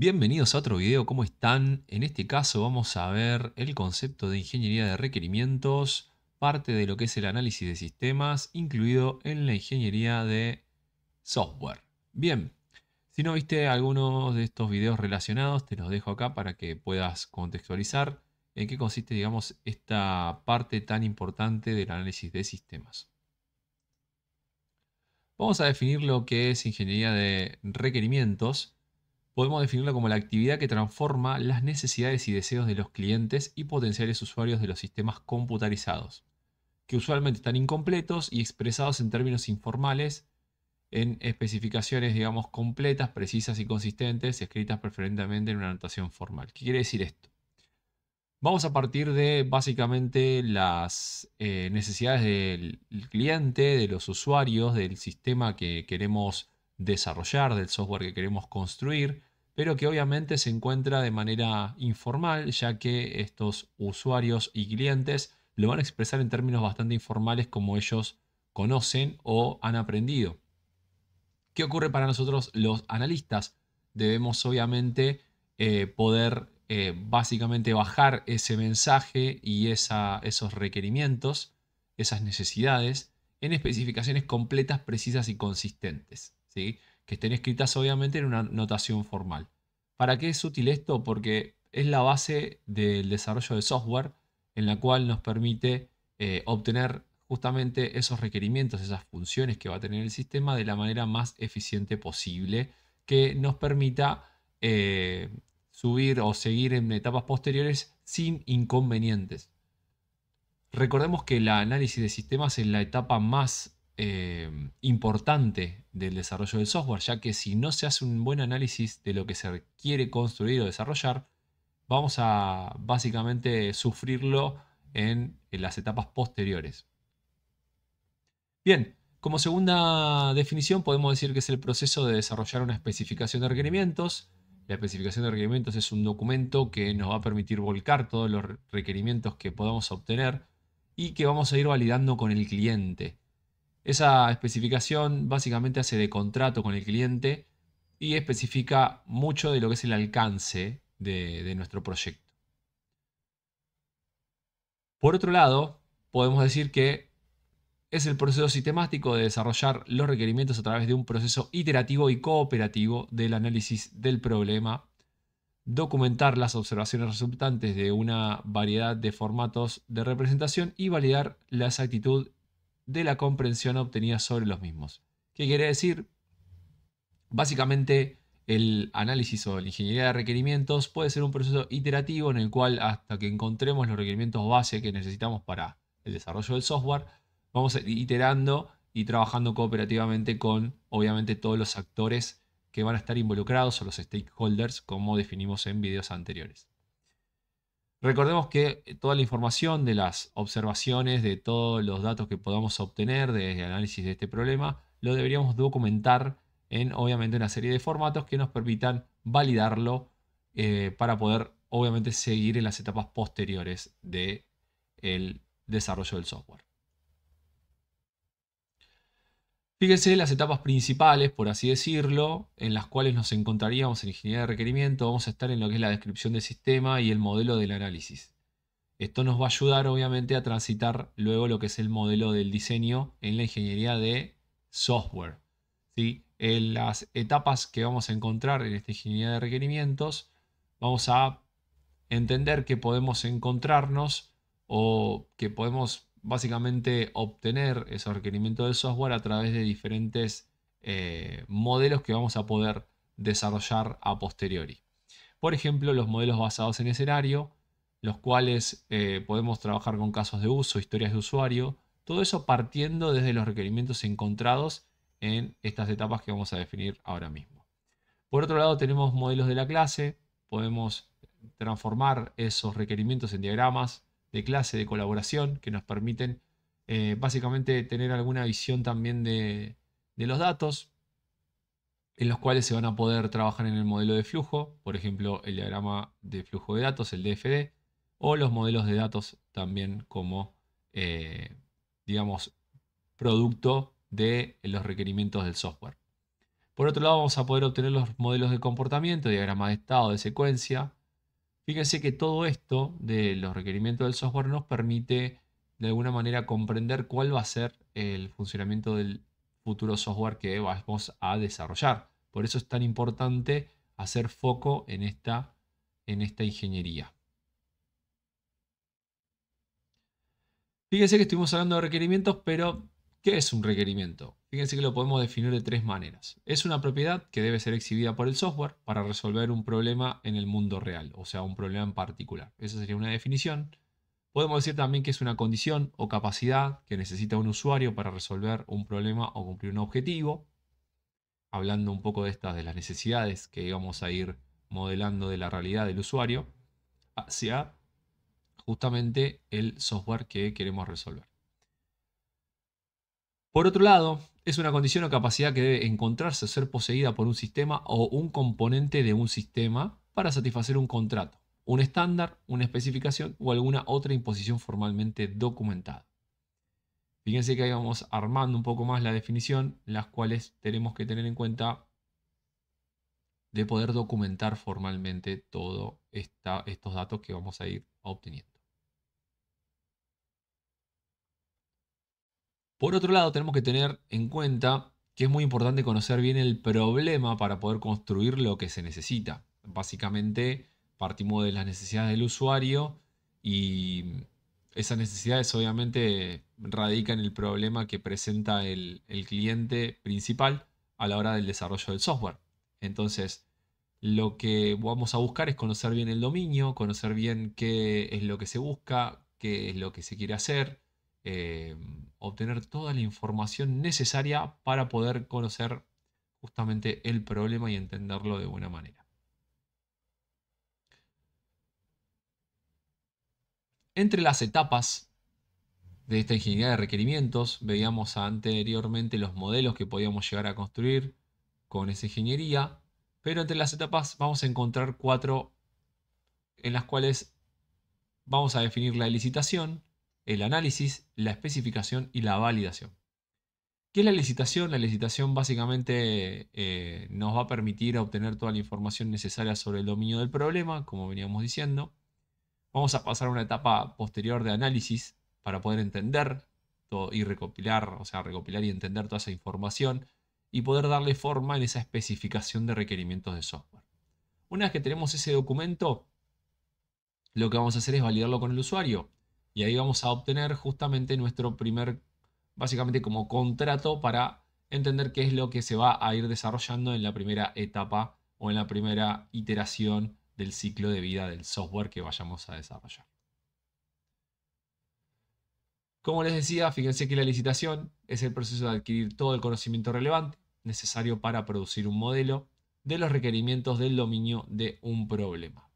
Bienvenidos a otro video, ¿cómo están? En este caso vamos a ver el concepto de ingeniería de requerimientos, parte de lo que es el análisis de sistemas, incluido en la ingeniería de software. Bien, si no viste algunos de estos videos relacionados, te los dejo acá para que puedas contextualizar en qué consiste, digamos, esta parte tan importante del análisis de sistemas. Vamos a definir lo que es ingeniería de requerimientos podemos definirla como la actividad que transforma las necesidades y deseos de los clientes y potenciales usuarios de los sistemas computarizados, que usualmente están incompletos y expresados en términos informales, en especificaciones, digamos, completas, precisas y consistentes, escritas preferentemente en una anotación formal. ¿Qué quiere decir esto? Vamos a partir de básicamente las eh, necesidades del cliente, de los usuarios, del sistema que queremos desarrollar, del software que queremos construir, pero que obviamente se encuentra de manera informal, ya que estos usuarios y clientes lo van a expresar en términos bastante informales como ellos conocen o han aprendido. ¿Qué ocurre para nosotros los analistas? Debemos obviamente eh, poder eh, básicamente bajar ese mensaje y esos requerimientos, esas necesidades, en especificaciones completas, precisas y consistentes. ¿sí? que estén escritas obviamente en una notación formal. ¿Para qué es útil esto? Porque es la base del desarrollo de software en la cual nos permite eh, obtener justamente esos requerimientos, esas funciones que va a tener el sistema de la manera más eficiente posible, que nos permita eh, subir o seguir en etapas posteriores sin inconvenientes. Recordemos que el análisis de sistemas es la etapa más eh, importante del desarrollo del software, ya que si no se hace un buen análisis de lo que se quiere construir o desarrollar, vamos a básicamente sufrirlo en las etapas posteriores. Bien, como segunda definición podemos decir que es el proceso de desarrollar una especificación de requerimientos. La especificación de requerimientos es un documento que nos va a permitir volcar todos los requerimientos que podamos obtener y que vamos a ir validando con el cliente. Esa especificación básicamente hace de contrato con el cliente y especifica mucho de lo que es el alcance de, nuestro proyecto. Por otro lado, podemos decir que es el proceso sistemático de desarrollar los requerimientos a través de un proceso iterativo y cooperativo del análisis del problema, documentar las observaciones resultantes de una variedad de formatos de representación y validar la exactitud de la comprensión obtenida sobre los mismos. ¿Qué quiere decir? Básicamente, el análisis o la ingeniería de requerimientos puede ser un proceso iterativo en el cual hasta que encontremos los requerimientos base que necesitamos para el desarrollo del software, vamos iterando y trabajando cooperativamente con, obviamente, todos los actores que van a estar involucrados o los stakeholders, como definimos en videos anteriores. Recordemos que eh, toda la información de las observaciones, de todos los datos que podamos obtener desde el análisis de este problema, lo deberíamos documentar en obviamente una serie de formatos que nos permitan validarlo eh, para poder obviamente seguir en las etapas posteriores del desarrollo del software. Fíjense las etapas principales, por así decirlo, en las cuales nos encontraríamos en ingeniería de requerimiento. Vamos a estar en lo que es la descripción del sistema y el modelo del análisis. Esto nos va a ayudar obviamente a transitar luego lo que es el modelo del diseño en la ingeniería de software. En las etapas que vamos a encontrar en esta ingeniería de requerimientos, vamos a entender que podemos encontrarnos o que podemos básicamente obtener esos requerimientos del software a través de diferentes eh, modelos que vamos a poder desarrollar a posteriori. Por ejemplo, los modelos basados en escenario, los cuales eh, podemos trabajar con casos de uso, historias de usuario, todo eso partiendo desde los requerimientos encontrados en estas etapas que vamos a definir ahora mismo. Por otro lado, tenemos modelos de la clase, podemos transformar esos requerimientos en diagramas, de clase, de colaboración, que nos permiten eh, básicamente tener alguna visión también de, los datos, en los cuales se van a poder trabajar en el modelo de flujo, por ejemplo, el diagrama de flujo de datos, el DFD, o los modelos de datos también como, eh, digamos, producto de los requerimientos del software. Por otro lado, vamos a poder obtener los modelos de comportamiento, diagrama de estado, de secuencia, Fíjense que todo esto de los requerimientos del software nos permite de alguna manera comprender cuál va a ser el funcionamiento del futuro software que vamos a desarrollar. Por eso es tan importante hacer foco en esta, en esta ingeniería. Fíjense que estuvimos hablando de requerimientos, pero ¿Qué es un requerimiento? Fíjense que lo podemos definir de tres maneras. Es una propiedad que debe ser exhibida por el software para resolver un problema en el mundo real, o sea, un problema en particular. Esa sería una definición. Podemos decir también que es una condición o capacidad que necesita un usuario para resolver un problema o cumplir un objetivo. Hablando un poco de estas, de las necesidades que íbamos a ir modelando de la realidad del usuario hacia justamente el software que queremos resolver. Por otro lado, es una condición o capacidad que debe encontrarse o ser poseída por un sistema o un componente de un sistema para satisfacer un contrato, un estándar, una especificación o alguna otra imposición formalmente documentada. Fíjense que ahí vamos armando un poco más la definición, las cuales tenemos que tener en cuenta de poder documentar formalmente todos estos datos que vamos a ir obteniendo. Por otro lado, tenemos que tener en cuenta que es muy importante conocer bien el problema para poder construir lo que se necesita. Básicamente, partimos de las necesidades del usuario y esas necesidades obviamente radican en el problema que presenta el, el, cliente principal a la hora del desarrollo del software. Entonces, lo que vamos a buscar es conocer bien el dominio, conocer bien qué es lo que se busca, qué es lo que se quiere hacer, eh, obtener toda la información necesaria para poder conocer justamente el problema y entenderlo de buena manera. Entre las etapas de esta ingeniería de requerimientos, veíamos anteriormente los modelos que podíamos llegar a construir con esa ingeniería, pero entre las etapas vamos a encontrar cuatro en las cuales vamos a definir la licitación, el análisis, la especificación y la validación. ¿Qué es la licitación? La licitación básicamente eh, nos va a permitir obtener toda la información necesaria sobre el dominio del problema, como veníamos diciendo. Vamos a pasar a una etapa posterior de análisis para poder entender y recopilar, o sea, recopilar y entender toda esa información y poder darle forma en esa especificación de requerimientos de software. Una vez que tenemos ese documento, lo que vamos a hacer es validarlo con el usuario y ahí vamos a obtener justamente nuestro primer, básicamente como contrato para entender qué es lo que se va a ir desarrollando en la primera etapa o en la primera iteración del ciclo de vida del software que vayamos a desarrollar. Como les decía, fíjense que la licitación es el proceso de adquirir todo el conocimiento relevante necesario para producir un modelo de los requerimientos del dominio de un problema.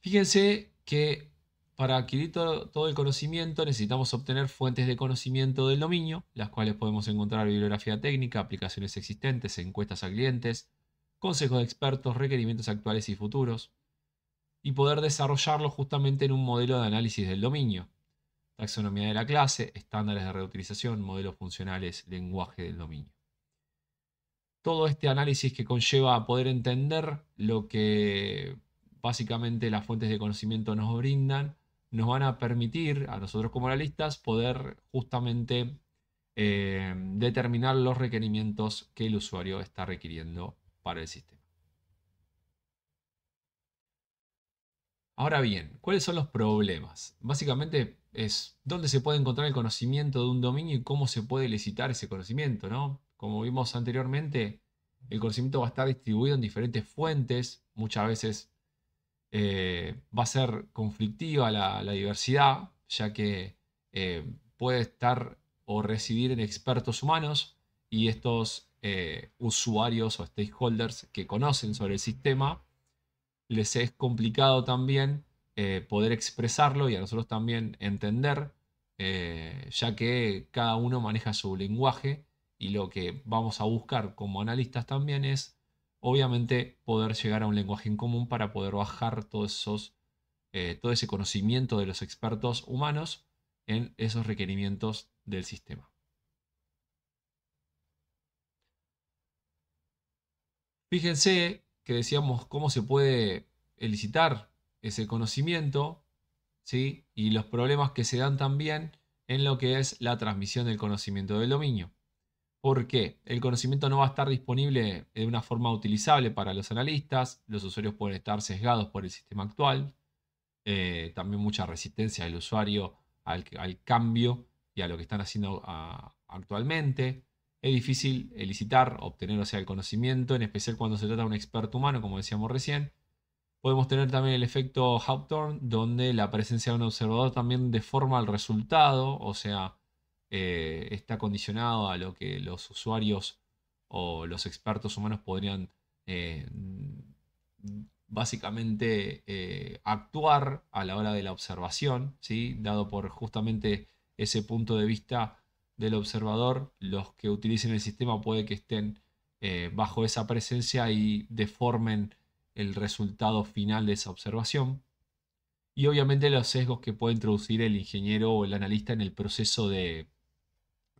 Fíjense que para adquirir todo, el conocimiento necesitamos obtener fuentes de conocimiento del dominio, las cuales podemos encontrar bibliografía técnica, aplicaciones existentes, encuestas a clientes, consejos de expertos, requerimientos actuales y futuros, y poder desarrollarlo justamente en un modelo de análisis del dominio. Taxonomía de la clase, estándares de reutilización, modelos funcionales, lenguaje del dominio. Todo este análisis que conlleva a poder entender lo que básicamente las fuentes de conocimiento nos brindan, nos van a permitir a nosotros como analistas poder justamente eh, determinar los requerimientos que el usuario está requiriendo para el sistema. Ahora bien, ¿cuáles son los problemas? Básicamente es dónde se puede encontrar el conocimiento de un dominio y cómo se puede licitar ese conocimiento, ¿no? Como vimos anteriormente, el conocimiento va a estar distribuido en diferentes fuentes, muchas veces eh, va a ser conflictiva la, diversidad, ya que eh, puede estar o recibir en expertos humanos y estos eh, usuarios o stakeholders que conocen sobre el sistema, les es complicado también poder expresarlo y a nosotros también entender, ya que cada uno maneja su lenguaje y lo que vamos a buscar como analistas también es obviamente poder llegar a un lenguaje en común para poder bajar todos esos, eh, todo ese conocimiento de los expertos humanos en esos requerimientos del sistema. Fíjense que decíamos cómo se puede elicitar ese conocimiento ¿sí? y los problemas que se dan también en lo que es la transmisión del conocimiento del dominio. Porque El conocimiento no va a estar disponible de una forma utilizable para los analistas, los usuarios pueden estar sesgados por el sistema actual, eh, también mucha resistencia del usuario al, cambio y a lo que están haciendo ah, actualmente. Es difícil elicitar, obtener, o sea, el conocimiento, en especial cuando se trata de un experto humano, como decíamos recién. Podemos tener también el efecto Hawthorne, donde la presencia de un observador también deforma el resultado, o sea, eh, está condicionado a lo que los usuarios o los expertos humanos podrían eh, básicamente eh, actuar a la hora de la observación, dado por justamente ese punto de vista del observador, los que utilicen el sistema puede que estén bajo esa presencia y deformen el resultado final de esa observación. Y obviamente los sesgos que puede introducir el ingeniero o el analista en el proceso de,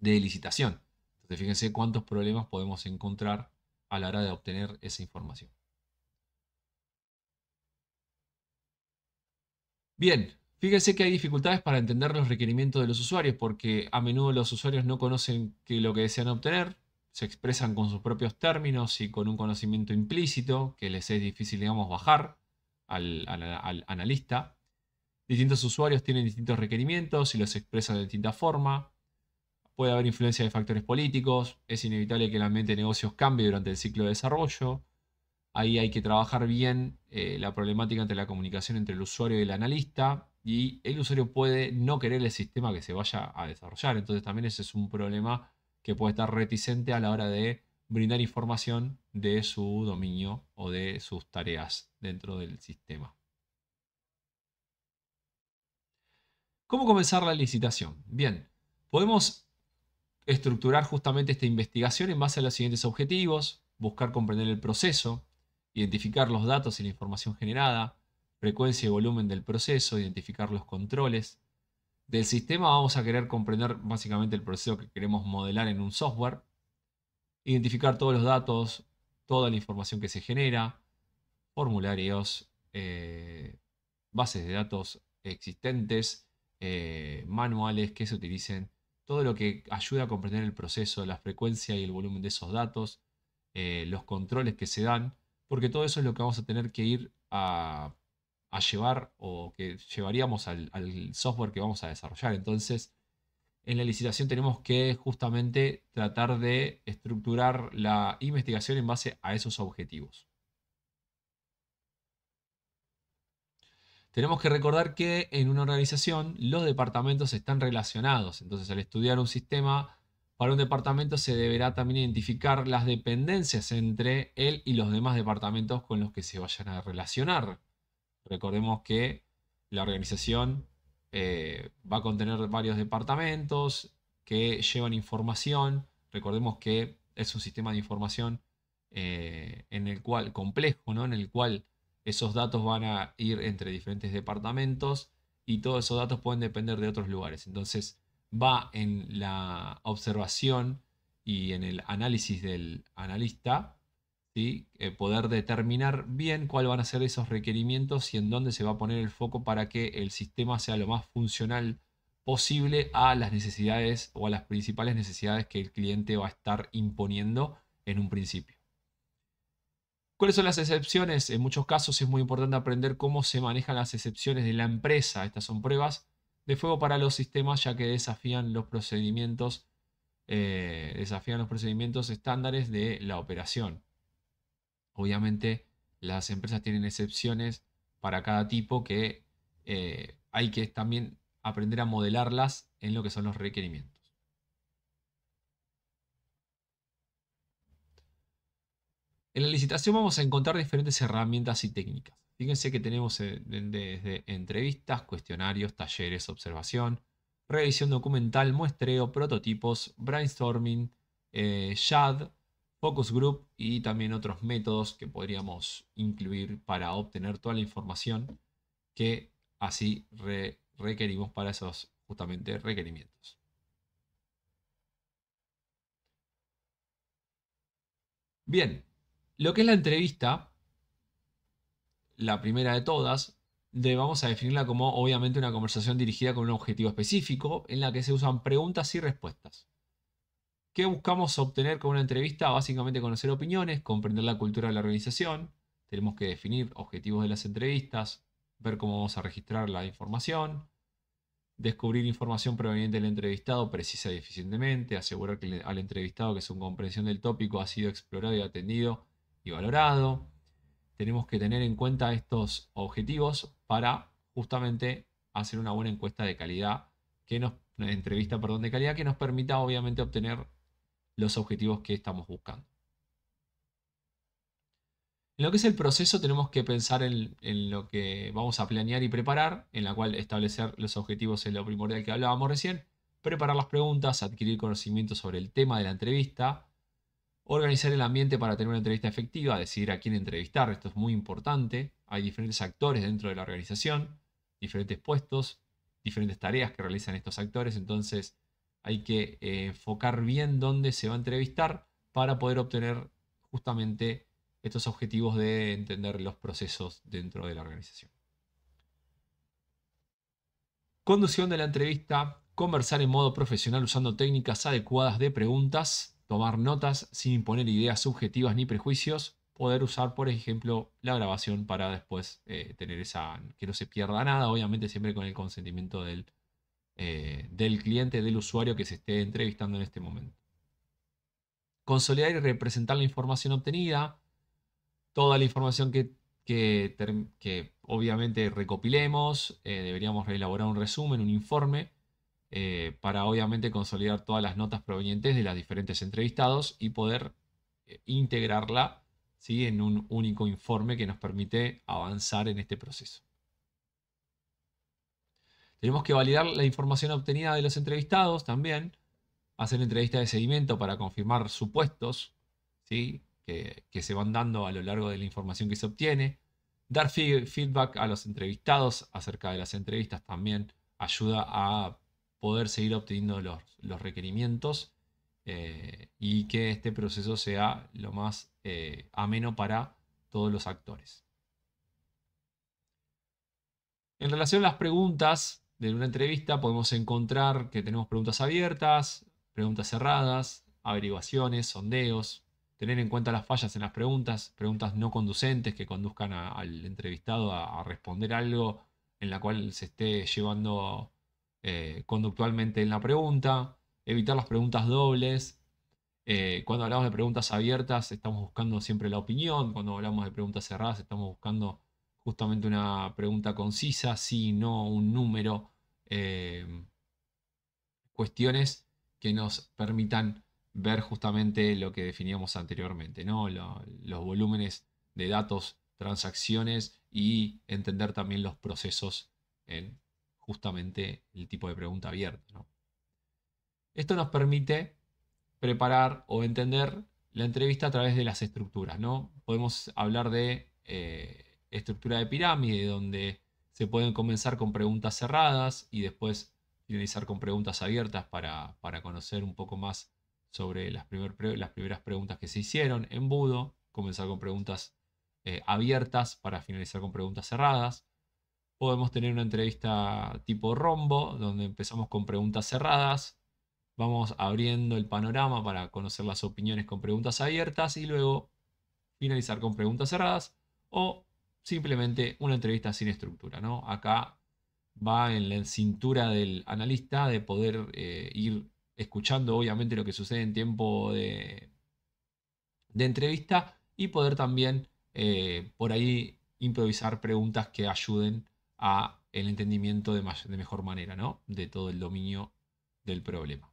de licitación. Entonces fíjense cuántos problemas podemos encontrar a la hora de obtener esa información. Bien, fíjense que hay dificultades para entender los requerimientos de los usuarios porque a menudo los usuarios no conocen lo que desean obtener, se expresan con sus propios términos y con un conocimiento implícito que les es difícil, digamos, bajar al, al analista. Distintos usuarios tienen distintos requerimientos y los expresan de distinta forma puede haber influencia de factores políticos, es inevitable que el ambiente de negocios cambie durante el ciclo de desarrollo, ahí hay que trabajar bien eh, la problemática entre la comunicación entre el usuario y el analista, y el usuario puede no querer el sistema que se vaya a desarrollar, entonces también ese es un problema que puede estar reticente a la hora de brindar información de su dominio o de sus tareas dentro del sistema. ¿Cómo comenzar la licitación? Bien, podemos estructurar justamente esta investigación en base a los siguientes objetivos, buscar comprender el proceso, identificar los datos y la información generada, frecuencia y volumen del proceso, identificar los controles. Del sistema vamos a querer comprender básicamente el proceso que queremos modelar en un software, identificar todos los datos, toda la información que se genera, formularios, eh, bases de datos existentes, eh, manuales que se utilicen todo lo que ayuda a comprender el proceso, la frecuencia y el volumen de esos datos, eh, los controles que se dan, porque todo eso es lo que vamos a tener que ir a, llevar o que llevaríamos al, software que vamos a desarrollar. Entonces, en la licitación tenemos que justamente tratar de estructurar la investigación en base a esos objetivos. Tenemos que recordar que en una organización los departamentos están relacionados, entonces al estudiar un sistema para un departamento se deberá también identificar las dependencias entre él y los demás departamentos con los que se vayan a relacionar. Recordemos que la organización eh, va a contener varios departamentos que llevan información. Recordemos que es un sistema de información eh, en el cual complejo, ¿no? En el cual esos datos van a ir entre diferentes departamentos y todos esos datos pueden depender de otros lugares. Entonces va en la observación y en el análisis del analista eh, poder determinar bien cuáles van a ser esos requerimientos y en dónde se va a poner el foco para que el sistema sea lo más funcional posible a las necesidades o a las principales necesidades que el cliente va a estar imponiendo en un principio. ¿Cuáles son las excepciones? En muchos casos es muy importante aprender cómo se manejan las excepciones de la empresa. Estas son pruebas de fuego para los sistemas ya que desafían los procedimientos, eh, desafían los procedimientos estándares de la operación. Obviamente las empresas tienen excepciones para cada tipo que eh, hay que también aprender a modelarlas en lo que son los requerimientos. En la licitación vamos a encontrar diferentes herramientas y técnicas. Fíjense que tenemos eh, desde entrevistas, cuestionarios, talleres, observación, revisión documental, muestreo, prototipos, brainstorming, eh, SHAD, focus group y también otros métodos que podríamos incluir para obtener toda la información que así requerimos para esos justamente requerimientos. Bien, lo que es la entrevista, la primera de todas, de, vamos a definirla como obviamente una conversación dirigida con un objetivo específico en la que se usan preguntas y respuestas. ¿Qué buscamos obtener con una entrevista? Básicamente conocer opiniones, comprender la cultura de la organización, tenemos que definir objetivos de las entrevistas, ver cómo vamos a registrar la información, descubrir información proveniente del entrevistado precisa y eficientemente, asegurar que al entrevistado que su comprensión del tópico ha sido explorado y atendido y valorado. Tenemos que tener en cuenta estos objetivos para justamente hacer una buena encuesta de calidad, que nos, entrevista perdón, de calidad que nos permita obviamente obtener los objetivos que estamos buscando. En lo que es el proceso tenemos que pensar en, lo que vamos a planear y preparar, en la cual establecer los objetivos es lo primordial que hablábamos recién, preparar las preguntas, adquirir conocimiento sobre el tema de la entrevista, Organizar el ambiente para tener una entrevista efectiva, decidir a quién entrevistar, esto es muy importante. Hay diferentes actores dentro de la organización, diferentes puestos, diferentes tareas que realizan estos actores, entonces hay que eh, enfocar bien dónde se va a entrevistar para poder obtener justamente estos objetivos de entender los procesos dentro de la organización. Conducción de la entrevista, conversar en modo profesional usando técnicas adecuadas de preguntas, tomar notas sin imponer ideas subjetivas ni prejuicios, poder usar, por ejemplo, la grabación para después eh, tener esa, que no se pierda nada, obviamente siempre con el consentimiento del, eh, del cliente, del usuario que se esté entrevistando en este momento. Consolidar y representar la información obtenida, toda la información que, que, obviamente recopilemos, eh, deberíamos elaborar un resumen, un informe, eh, para obviamente consolidar todas las notas provenientes de las diferentes entrevistados y poder eh, integrarla ¿sí? en un único informe que nos permite avanzar en este proceso. Tenemos que validar la información obtenida de los entrevistados también, hacer entrevistas de seguimiento para confirmar supuestos ¿sí? que, que se van dando a lo largo de la información que se obtiene, dar feedback a los entrevistados acerca de las entrevistas también ayuda a poder seguir obteniendo los, requerimientos eh, y que este proceso sea lo más eh, ameno para todos los actores. En relación a las preguntas de una entrevista, podemos encontrar que tenemos preguntas abiertas, preguntas cerradas, averiguaciones, sondeos, tener en cuenta las fallas en las preguntas, preguntas no conducentes que conduzcan al entrevistado a responder algo en la cual se esté llevando eh, conductualmente en la pregunta, evitar las preguntas dobles. Eh, cuando hablamos de preguntas abiertas, estamos buscando siempre la opinión. Cuando hablamos de preguntas cerradas, estamos buscando justamente una pregunta concisa, sí, no, un número. Eh, cuestiones que nos permitan ver justamente lo que definíamos anteriormente, ¿no? los volúmenes de datos, transacciones y entender también los procesos en justamente el tipo de pregunta abierta. Esto nos permite preparar o entender la entrevista a través de las estructuras. ¿no? Podemos hablar de eh, estructura de pirámide, donde se pueden comenzar con preguntas cerradas y después finalizar con preguntas abiertas para, conocer un poco más sobre las, las, primeras preguntas que se hicieron. Embudo, comenzar con preguntas eh, abiertas para finalizar con preguntas cerradas podemos tener una entrevista tipo rombo, donde empezamos con preguntas cerradas, vamos abriendo el panorama para conocer las opiniones con preguntas abiertas y luego finalizar con preguntas cerradas o simplemente una entrevista sin estructura. ¿no? Acá va en la cintura del analista de poder eh, ir escuchando obviamente lo que sucede en tiempo de, de entrevista y poder también eh, por ahí improvisar preguntas que ayuden a el entendimiento de, mejor manera, ¿no? De todo el dominio del problema.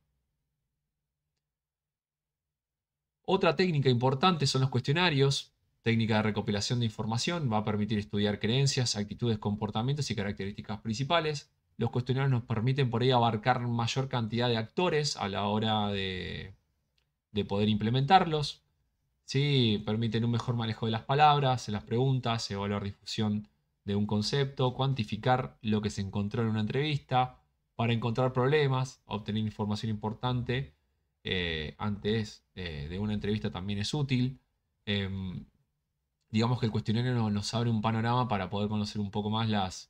Otra técnica importante son los cuestionarios, técnica de recopilación de información, va a permitir estudiar creencias, actitudes, comportamientos y características principales. Los cuestionarios nos permiten por ahí abarcar mayor cantidad de actores a la hora de, de poder implementarlos. ¿sí? Permiten un mejor manejo de las palabras, de las preguntas, evaluar difusión de un concepto, cuantificar lo que se encontró en una entrevista, para encontrar problemas, obtener información importante eh, antes eh, de una entrevista también es útil. Em, digamos que el cuestionario nos, abre un panorama para poder conocer un poco más las,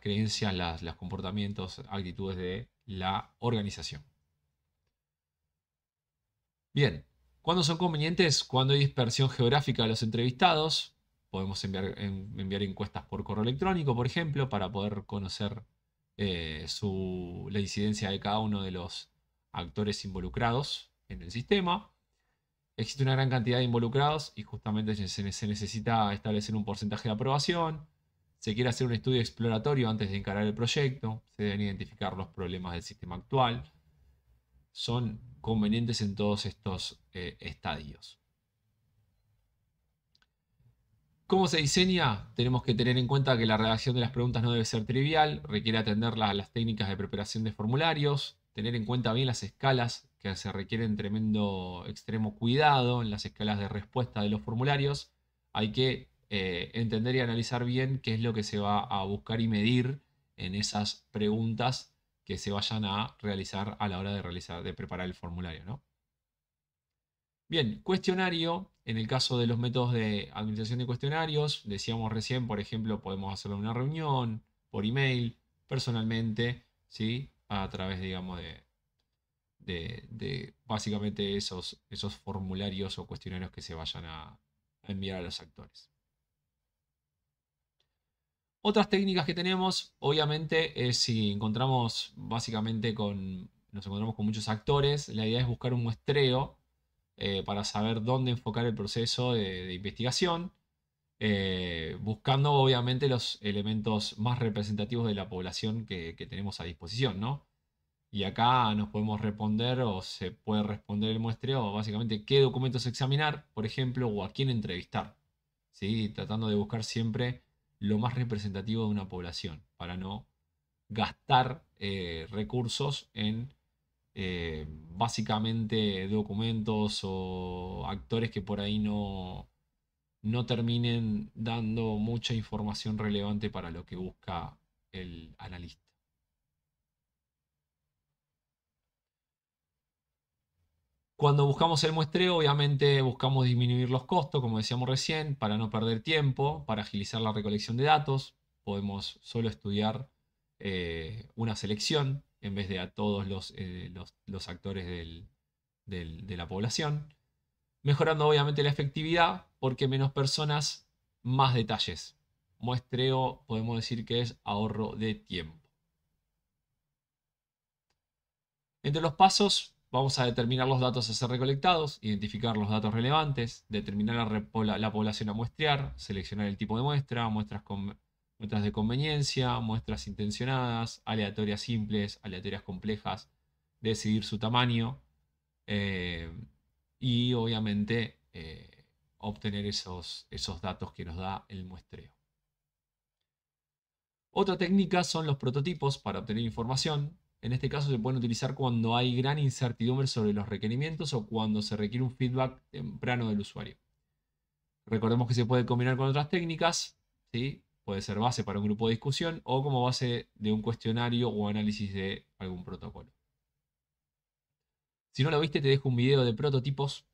creencias, los comportamientos, actitudes de la organización. Bien, ¿cuándo son convenientes? Cuando hay dispersión geográfica de los entrevistados, podemos enviar, encuestas por correo electrónico, por ejemplo, para poder conocer eh, la incidencia de cada uno de los actores involucrados en el sistema. Existe una gran cantidad de involucrados y justamente se, necesita establecer un porcentaje de aprobación. Se quiere hacer un estudio exploratorio antes de encarar el proyecto. Se deben identificar los problemas del sistema actual. Son convenientes en todos estos eh, estadios. ¿Cómo se diseña? Tenemos que tener en cuenta que la redacción de las preguntas no debe ser trivial, requiere atender las técnicas de preparación de formularios, tener en cuenta bien las escalas que se requieren tremendo extremo cuidado en las escalas de respuesta de los formularios. Hay que eh, entender y analizar bien qué es lo que se va a buscar y medir en esas preguntas que se vayan a realizar a la hora de realizar de preparar el formulario, Bien, cuestionario en el caso de los métodos de administración de cuestionarios, decíamos recién, por ejemplo, podemos hacerlo en una reunión, por email, personalmente, ¿sí? a través, digamos, de, básicamente esos, esos formularios o cuestionarios que se vayan a, enviar a los actores. Otras técnicas que tenemos, obviamente, es si encontramos básicamente con, nos encontramos con muchos actores, la idea es buscar un muestreo eh, para saber dónde enfocar el proceso de, investigación, eh, buscando obviamente los elementos más representativos de la población que, tenemos a disposición, ¿no? Y acá nos podemos responder o se puede responder el muestreo básicamente qué documentos examinar, por ejemplo, o a quién entrevistar, ¿sí? Tratando de buscar siempre lo más representativo de una población para no gastar eh, recursos en eh, básicamente documentos o actores que por ahí no, no terminen dando mucha información relevante para lo que busca el analista. Cuando buscamos el muestreo, obviamente buscamos disminuir los costos, como decíamos recién, para no perder tiempo, para agilizar la recolección de datos. Podemos solo estudiar eh, una selección en vez de a todos los, eh, actores de la población. Mejorando obviamente la efectividad porque menos personas, más detalles. Muestreo podemos decir que es ahorro de tiempo. Entre los pasos vamos a determinar los datos a ser recolectados, identificar los datos relevantes, determinar la, la población a muestrear, seleccionar el tipo de muestra, muestras con muestras de conveniencia, muestras intencionadas, aleatorias simples, aleatorias complejas, decidir su tamaño eh, y obviamente eh, obtener esos, esos datos que nos da el muestreo. Otra técnica son los prototipos para obtener información. En este caso se pueden utilizar cuando hay gran incertidumbre sobre los requerimientos o cuando se requiere un feedback temprano del usuario. Recordemos que se puede combinar con otras técnicas, ¿sí? puede ser base para un grupo de discusión o como base de un cuestionario o análisis de algún protocolo. Si no lo viste, te dejo un video de prototipos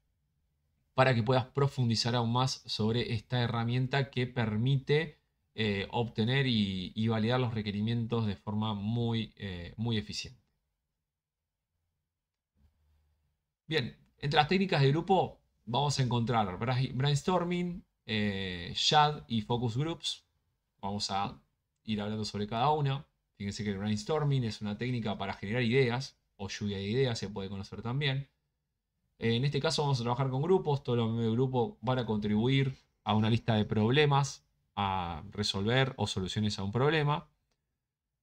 para que puedas profundizar aún más sobre esta herramienta que permite eh, obtener y, validar los requerimientos de forma muy, eh, muy eficiente. Bien, entre las técnicas de grupo vamos a encontrar brainstorming, eh, SHAD y focus groups. Vamos a ir hablando sobre cada una. Fíjense que el brainstorming es una técnica para generar ideas o lluvia de ideas, se puede conocer también. Eh, en este caso vamos a trabajar con grupos, todos los grupos van a contribuir a una lista de problemas a resolver o soluciones a un problema.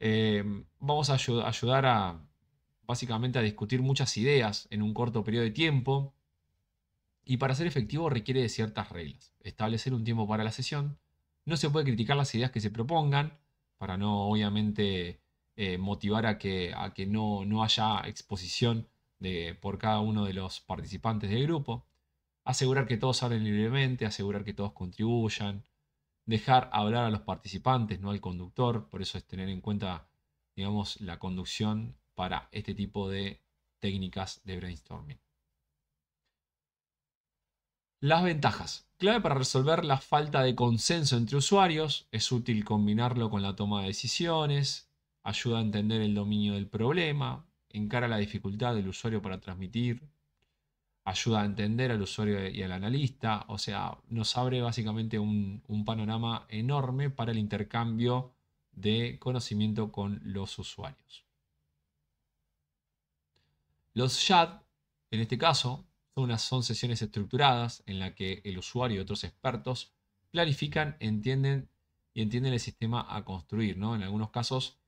Eh, vamos a ayudar a básicamente a discutir muchas ideas en un corto periodo de tiempo. Y para ser efectivo requiere de ciertas reglas. Establecer un tiempo para la sesión, no se puede criticar las ideas que se propongan, para no obviamente eh, motivar a que, no, haya exposición de, por cada uno de los participantes del grupo. Asegurar que todos hablen libremente, asegurar que todos contribuyan. Dejar hablar a los participantes, no al conductor. Por eso es tener en cuenta, digamos, la conducción para este tipo de técnicas de brainstorming. Las ventajas. Clave para resolver la falta de consenso entre usuarios. Es útil combinarlo con la toma de decisiones. Ayuda a entender el dominio del problema. Encara la dificultad del usuario para transmitir. Ayuda a entender al usuario y al analista. O sea, nos abre básicamente un, panorama enorme para el intercambio de conocimiento con los usuarios. Los chat, en este caso, son sesiones estructuradas en las que el usuario y otros expertos clarifican, entienden y entienden el sistema a construir, En algunos casos,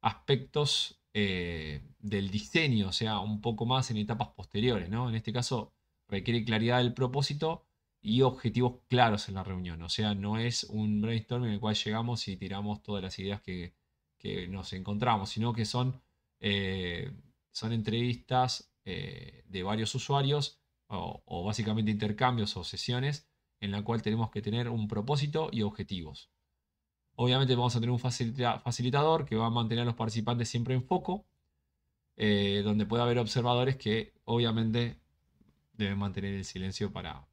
aspectos eh, del diseño, o sea, un poco más en etapas posteriores, En este caso, requiere claridad del propósito y objetivos claros en la reunión. O sea, no es un brainstorming en el cual llegamos y tiramos todas las ideas que, nos encontramos, sino que son, eh, son entrevistas eh, de varios usuarios o, básicamente intercambios o sesiones en la cual tenemos que tener un propósito y objetivos. Obviamente vamos a tener un facilitador que va a mantener a los participantes siempre en foco, eh, donde puede haber observadores que obviamente deben mantener el silencio para,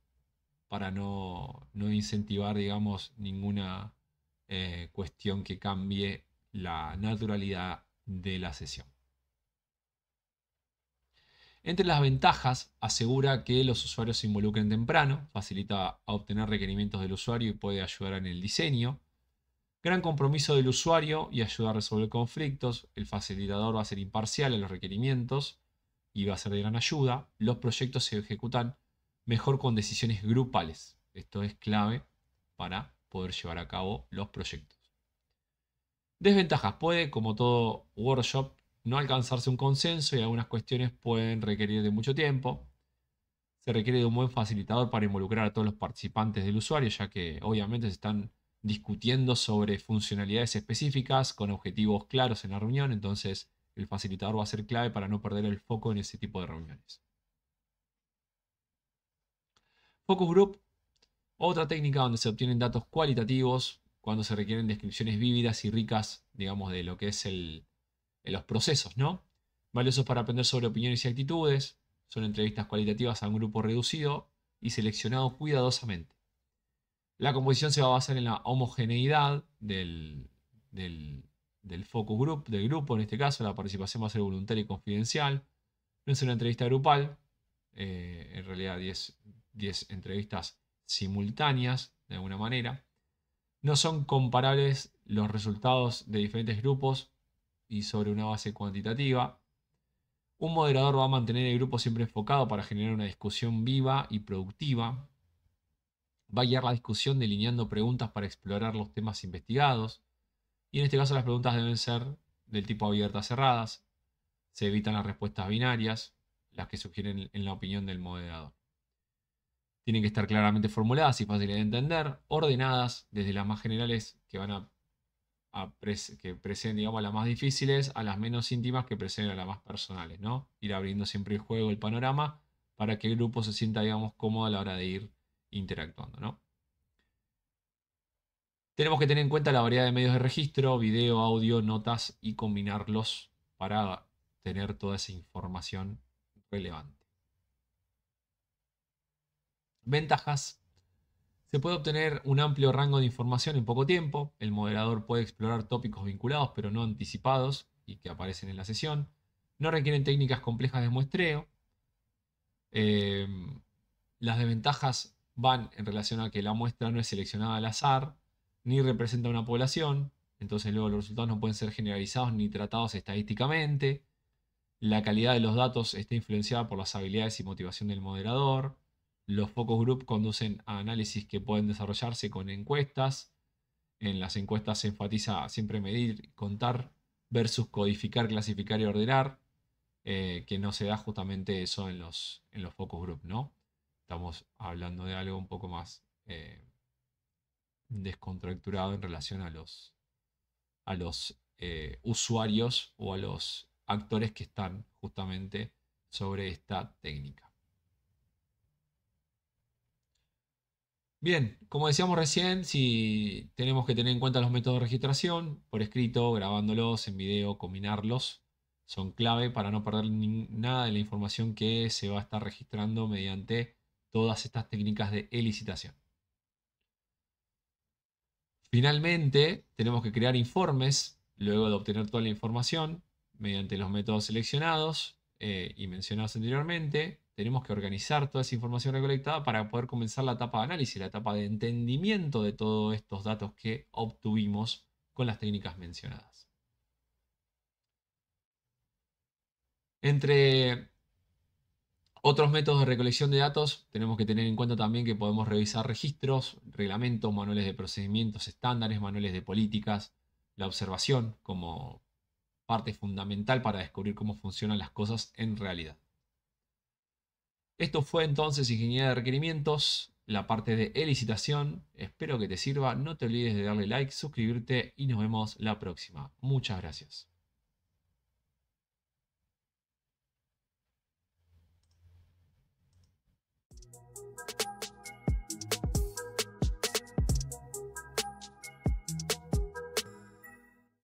para no, incentivar, digamos, ninguna eh, cuestión que cambie la naturalidad de la sesión. Entre las ventajas, asegura que los usuarios se involucren temprano, facilita a obtener requerimientos del usuario y puede ayudar en el diseño. Gran compromiso del usuario y ayuda a resolver conflictos. El facilitador va a ser imparcial en los requerimientos y va a ser de gran ayuda. Los proyectos se ejecutan mejor con decisiones grupales. Esto es clave para poder llevar a cabo los proyectos. Desventajas. Puede, como todo workshop, no alcanzarse un consenso y algunas cuestiones pueden requerir de mucho tiempo. Se requiere de un buen facilitador para involucrar a todos los participantes del usuario, ya que obviamente se están discutiendo sobre funcionalidades específicas con objetivos claros en la reunión, entonces el facilitador va a ser clave para no perder el foco en ese tipo de reuniones. Focus Group, otra técnica donde se obtienen datos cualitativos cuando se requieren descripciones vívidas y ricas, digamos, de lo que es el, en los procesos, ¿no? Valiosos para aprender sobre opiniones y actitudes, son entrevistas cualitativas a un grupo reducido y seleccionado cuidadosamente. La composición se va a basar en la homogeneidad del, del, focus group, del grupo en este caso, la participación va a ser voluntaria y confidencial. No es una entrevista grupal, eh, en realidad 10 entrevistas simultáneas de alguna manera. No son comparables los resultados de diferentes grupos y sobre una base cuantitativa. Un moderador va a mantener el grupo siempre enfocado para generar una discusión viva y productiva. Va a guiar la discusión delineando preguntas para explorar los temas investigados. Y en este caso las preguntas deben ser del tipo abiertas cerradas. Se evitan las respuestas binarias, las que sugieren en la opinión del moderador. Tienen que estar claramente formuladas y fáciles de entender, ordenadas desde las más generales que van a que preceden, digamos, a las más difíciles, a las menos íntimas que preceden a las más personales, ¿no? Ir abriendo siempre el juego, el panorama, para que el grupo se sienta, digamos, cómodo a la hora de ir interactuando, Tenemos que tener en cuenta la variedad de medios de registro, video, audio, notas y combinarlos para tener toda esa información relevante. Ventajas se puede obtener un amplio rango de información en poco tiempo, el moderador puede explorar tópicos vinculados pero no anticipados y que aparecen en la sesión, no requieren técnicas complejas de muestreo, eh, las desventajas van en relación a que la muestra no es seleccionada al azar, ni representa una población, entonces luego los resultados no pueden ser generalizados ni tratados estadísticamente, la calidad de los datos está influenciada por las habilidades y motivación del moderador, los focus group conducen a análisis que pueden desarrollarse con encuestas. En las encuestas se enfatiza siempre medir, contar versus codificar, clasificar y ordenar, eh, que no se da justamente eso en los, en los focus group, ¿no? Estamos hablando de algo un poco más eh, descontracturado en relación a los, a los eh, usuarios o a los actores que están justamente sobre esta técnica. Bien, como decíamos recién, si tenemos que tener en cuenta los métodos de registración, por escrito, grabándolos, en video, combinarlos, son clave para no perder nada de la información que se va a estar registrando mediante todas estas técnicas de elicitación. Finalmente, tenemos que crear informes luego de obtener toda la información mediante los métodos seleccionados eh, y mencionados anteriormente, tenemos que organizar toda esa información recolectada para poder comenzar la etapa de análisis, la etapa de entendimiento de todos estos datos que obtuvimos con las técnicas mencionadas. Entre otros métodos de recolección de datos, tenemos que tener en cuenta también que podemos revisar registros, reglamentos, manuales de procedimientos estándares, manuales de políticas, la observación como parte fundamental para descubrir cómo funcionan las cosas en realidad. Esto fue entonces ingeniería de requerimientos, la parte de elicitación, Espero que te sirva. No te olvides de darle like, suscribirte y nos vemos la próxima. Muchas gracias.